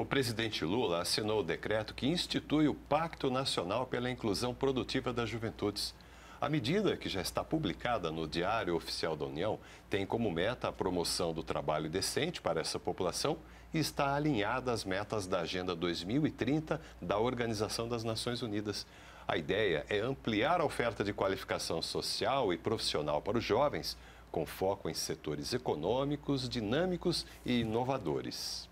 O presidente Lula assinou o decreto que institui o Pacto Nacional pela Inclusão Produtiva das Juventudes. A medida, que já está publicada no Diário Oficial da União, tem como meta a promoção do trabalho decente para essa população e está alinhada às metas da Agenda 2030 da Organização das Nações Unidas. A ideia é ampliar a oferta de qualificação social e profissional para os jovens, com foco em setores econômicos, dinâmicos e inovadores.